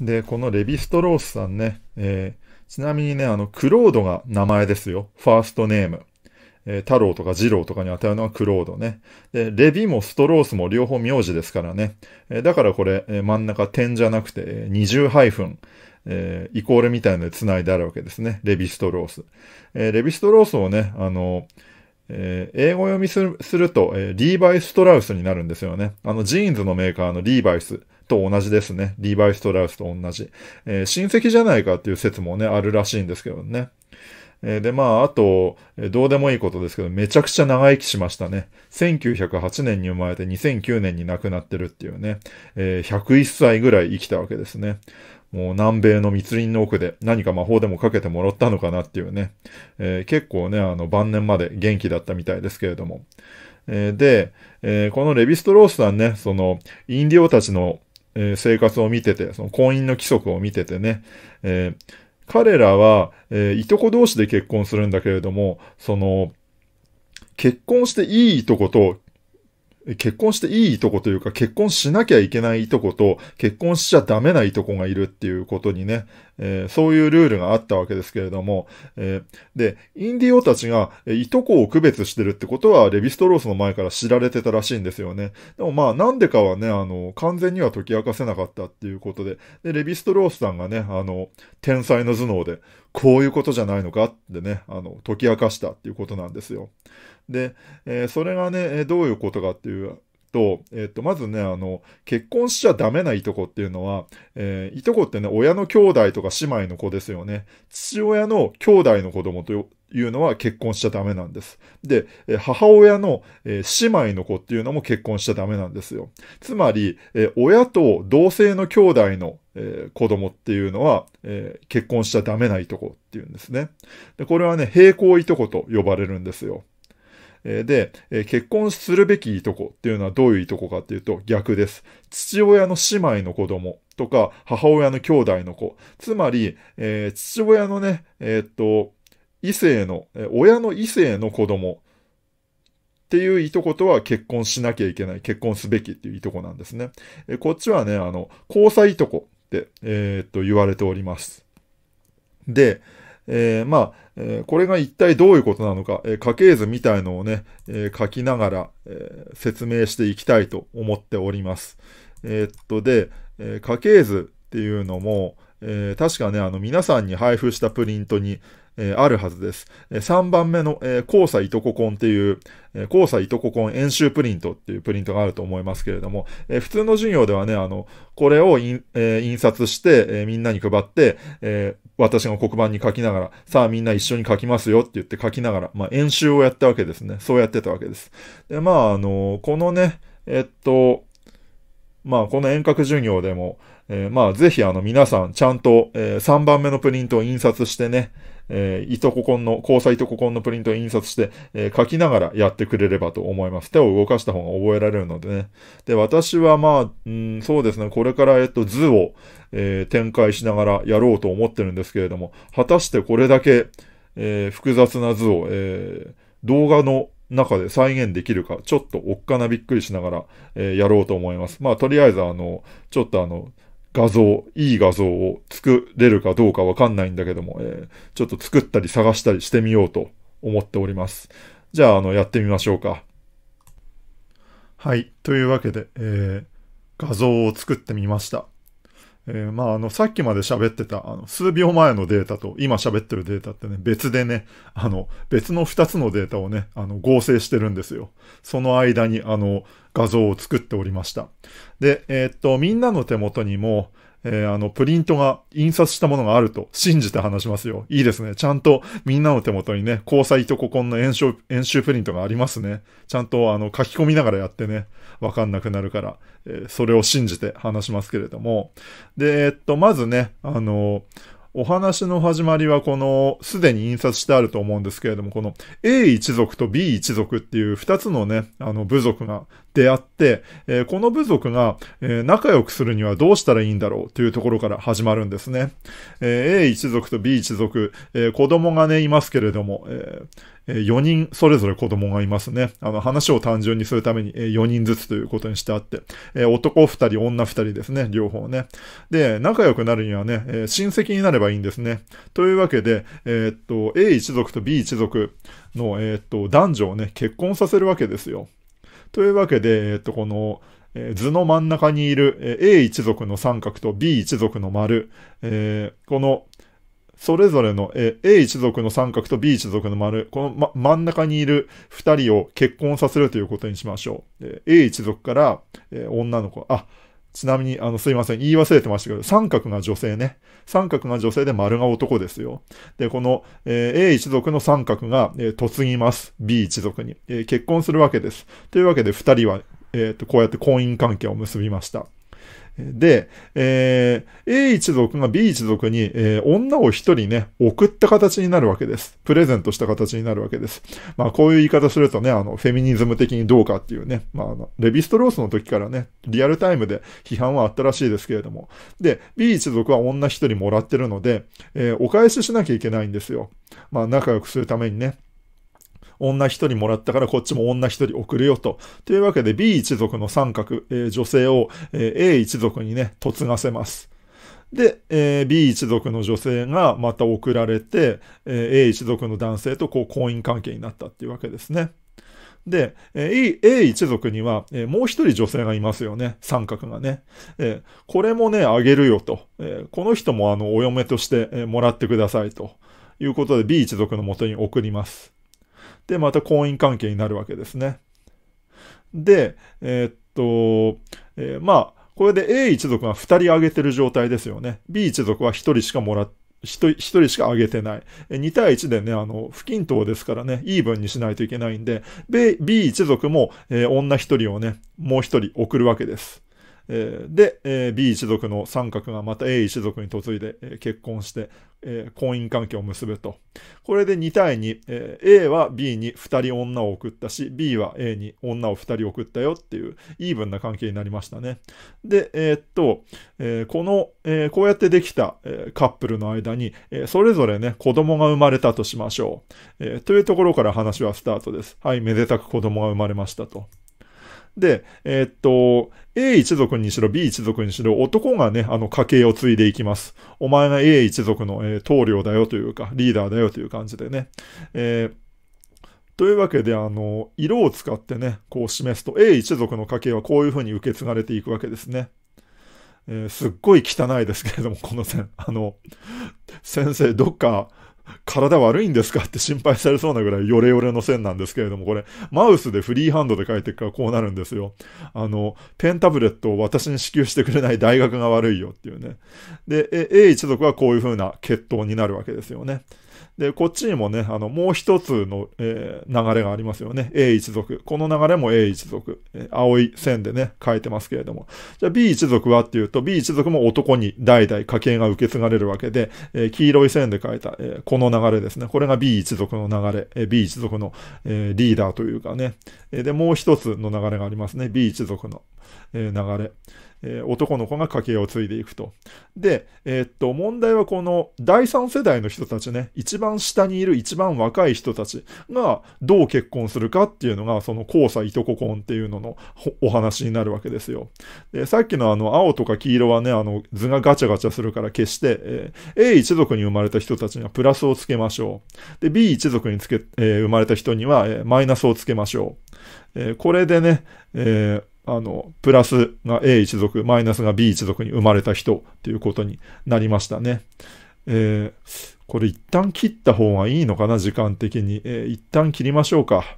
で、このレヴィストロースさんね、えー、ちなみにね、あの、クロードが名前ですよ。ファーストネーム。えー、太郎とか二郎とかに与たるのはクロードね。で、レヴィもストロースも両方名字ですからね。えー、だからこれ、えー、真ん中点じゃなくて、え重配分。ハイフン、えー、イコールみたいので繋いであるわけですね。レヴィストロース。えー、レヴィストロースをね、あのえー、英語読みすると、えー、リーバイ・ストラウスになるんですよね。あの、ジーンズのメーカーのリーバイス。と同じですね。リーバイ・ストラウスと同じ。えー、親戚じゃないかっていう説もね、あるらしいんですけどね。えー、で、まあ、あと、どうでもいいことですけど、めちゃくちゃ長生きしましたね。1908年に生まれて2009年に亡くなってるっていうね、えー、101歳ぐらい生きたわけですね。もう南米の密林の奥で何か魔法でもかけてもらったのかなっていうね、えー、結構ね、あの晩年まで元気だったみたいですけれども。えー、で、えー、このレヴィストロースさんね、その、インディオたちのえー、生活を見てて、その婚姻の規則を見ててね、えー、彼らは、えー、いとこ同士で結婚するんだけれども、その、結婚していいいとこと結婚していいいとこというか、結婚しなきゃいけないいとこと、結婚しちゃダメないとこがいるっていうことにね、えー、そういうルールがあったわけですけれども、えー、で、インディオたちが、えいとこを区別してるってことは、レヴィストロースの前から知られてたらしいんですよね。でもまあ、なんでかはね、あの、完全には解き明かせなかったっていうことで、で、レヴィストロースさんがね、あの、天才の頭脳で、こういうことじゃないのかってね、あの、解き明かしたっていうことなんですよ。で、えー、それがね、どういうことかっていうと、えっ、ー、と、まずね、あの、結婚しちゃダメないとこっていうのは、えー、いとこってね、親の兄弟とか姉妹の子ですよね。父親の兄弟の子供というのは結婚しちゃダメなんです。で、母親の姉妹の子っていうのも結婚しちゃダメなんですよ。つまり、親と同性の兄弟の子供っていうのは結婚しちゃダメないとこっていうんですね。でこれはね、平行いとこと呼ばれるんですよ。で、結婚するべきいとこっていうのはどういういとこかっていうと逆です。父親の姉妹の子供とか母親の兄弟の子。つまり、え父親のね、えー、っと、異性の、親の異性の子供っていういとことは結婚しなきゃいけない、結婚すべきっていういとこなんですね。えこっちはね、あの、交際いとこって、えー、っと言われております。で、えー、まあ、えー、これが一体どういうことなのか、えー、家系図みたいのをね、え書きながら、え説明していきたいと思っております。えっと、で、え家系図っていうのも、え確かね、あの皆さんに配布したプリントに、えー、あるはずです。え3番目の、えー、交差いとこコンっていう、えー、交差いとこコン演習プリントっていうプリントがあると思いますけれども、え普通の授業ではね、あの、これをえ印刷して、えみんなに配って、え私が黒板に書きながら、さあみんな一緒に書きますよって言って書きながら、まあ、演習をやったわけですね。そうやってたわけです。で、まあ、あの、このね、えっと、まあ、この遠隔授業でも、えー、まあ、ぜひあの皆さんちゃんと、えー、3番目のプリントを印刷してね、えー、いとここんの、交際とここんのプリントを印刷して、えー、書きながらやってくれればと思います。手を動かした方が覚えられるのでね。で、私はまあ、うん、そうですね、これから、えっと、図を、えー、展開しながらやろうと思ってるんですけれども、果たしてこれだけ、えー、複雑な図を、えー、動画の中で再現できるか、ちょっとおっかなびっくりしながら、えー、やろうと思います。まあ、とりあえず、あの、ちょっとあの、画像、いい画像を作れるかどうかわかんないんだけども、えー、ちょっと作ったり探したりしてみようと思っております。じゃあ、あの、やってみましょうか。はい。というわけで、えー、画像を作ってみました。えー、まあ、あの、さっきまで喋ってた、あの、数秒前のデータと、今喋ってるデータってね、別でね、あの、別の2つのデータをね、あの、合成してるんですよ。その間に、あの、画像を作っておりました。で、えー、っと、みんなの手元にも、えー、あの、プリントが、印刷したものがあると信じて話しますよ。いいですね。ちゃんとみんなの手元にね、交際と古今の演習、演習プリントがありますね。ちゃんとあの、書き込みながらやってね、わかんなくなるから、えー、それを信じて話しますけれども。で、えっと、まずね、あのー、お話の始まりはこの、すでに印刷してあると思うんですけれども、この A 一族と B 一族っていう二つのね、あの部族が出会って、えー、この部族が、えー、仲良くするにはどうしたらいいんだろうというところから始まるんですね。えー、A 一族と B 一族、えー、子供がね、いますけれども、え4人それぞれ子供がいますね。あの、話を単純にするために4人ずつということにしてあって、男2人、女2人ですね、両方ね。で、仲良くなるにはね、親戚になればいいんですね。というわけで、えー、っと、A 一族と B 一族の、えー、っと、男女をね、結婚させるわけですよ。というわけで、えー、っと、この、え図の真ん中にいる、え A 一族の三角と B 一族の丸、えー、このそれぞれの、A 一族の三角と B 一族の丸、この、ま、真ん中にいる二人を結婚させるということにしましょう。A 一族から、女の子、あ、ちなみに、あの、すいません。言い忘れてましたけど、三角が女性ね。三角が女性で丸が男ですよ。で、この、A 一族の三角が、嫁ぎます。B 一族に、結婚するわけです。というわけで、二人は、えっ、ー、と、こうやって婚姻関係を結びました。で、えー、A 一族が B 一族に、えー、女を一人ね、送った形になるわけです。プレゼントした形になるわけです。まあ、こういう言い方するとね、あの、フェミニズム的にどうかっていうね、まあ、あの、レビストロースの時からね、リアルタイムで批判はあったらしいですけれども。で、B 一族は女一人もらってるので、えー、お返ししなきゃいけないんですよ。まあ、仲良くするためにね。女一人もらったからこっちも女一人送るよと。というわけで B 一族の三角、えー、女性を、えー、A 一族にね、嫁がせます。で、えー、B 一族の女性がまた送られて、えー、A 一族の男性とこう婚姻関係になったっていうわけですね。で、A, 一族には、もう一人女性がいますよね。三角がね。これもね、あげるよと。この人もあの、お嫁として、もらってくださいと。いうことで B 一族のもとに送ります。で、また婚姻関係になるわけですね。で、えー、っと、えー、まあ、これで A 一族が2人挙げてる状態ですよね。B 一族は1人しかもらって、一人しか挙げてない。2対1でね、あの、不均等ですからね、イーブンにしないといけないんで、B, B 一族も、えー、女一人をね、もう一人送るわけです。えー、で、えー、B 一族の三角がまた A 一族に嫁いで、えー、結婚して、えー、婚姻関係を結ぶと。これで2対2、えー、A は B に2人女を送ったし、B は A に女を2人送ったよっていう、イーブンな関係になりましたね。で、えー、っと、えー、この、えー、こうやってできた、えー、カップルの間に、えー、それぞれね、子供が生まれたとしましょう、えー。というところから話はスタートです。はい、めでたく子供が生まれましたと。で、えー、っと、A 一族にしろ B 一族にしろ男がね、あの家系を継いでいきます。お前が A 一族の、えー、棟梁だよというか、リーダーだよという感じでね。えーというわけで、あの、色を使ってね、こう示すと、A 一族の家系はこういうふうに受け継がれていくわけですね。えー、すっごい汚いですけれども、この線。あの、先生、どっか、体悪いんですかって心配されそうなぐらいヨレヨレの線なんですけれども、これ、マウスでフリーハンドで書いていくからこうなるんですよ。あの、ペンタブレットを私に支給してくれない大学が悪いよっていうね。で、A 一族はこういう風な血統になるわけですよね。で、こっちにもね、あの、もう一つの、えー、流れがありますよね。A 一族。この流れも A 一族。えー、青い線でね、書いてますけれども。じゃあ B 一族はっていうと、B 一族も男に代々家系が受け継がれるわけで、えー、黄色い線で書いた、えこの流れですね。これが B 一族の流れ。え B 一族の、えリーダーというかね。えで、もう一つの流れがありますね。B 一族の。え流れ。え男の子が家系を継いでいくと。で、えー、っと、問題はこの第3世代の人たちね、一番下にいる一番若い人たちがどう結婚するかっていうのが、その交差いとこ婚っていうののお話になるわけですよ。で、さっきのあの、青とか黄色はね、あの、図がガチャガチャするから消して、えー、A 一族に生まれた人たちにはプラスをつけましょう。で、B 一族につけ、えー、生まれた人には、えマイナスをつけましょう。えこれでね、えーあの、プラスが A 一族、マイナスが B 一族に生まれた人っていうことになりましたね。えー、これ一旦切った方がいいのかな、時間的に。えー、一旦切りましょうか。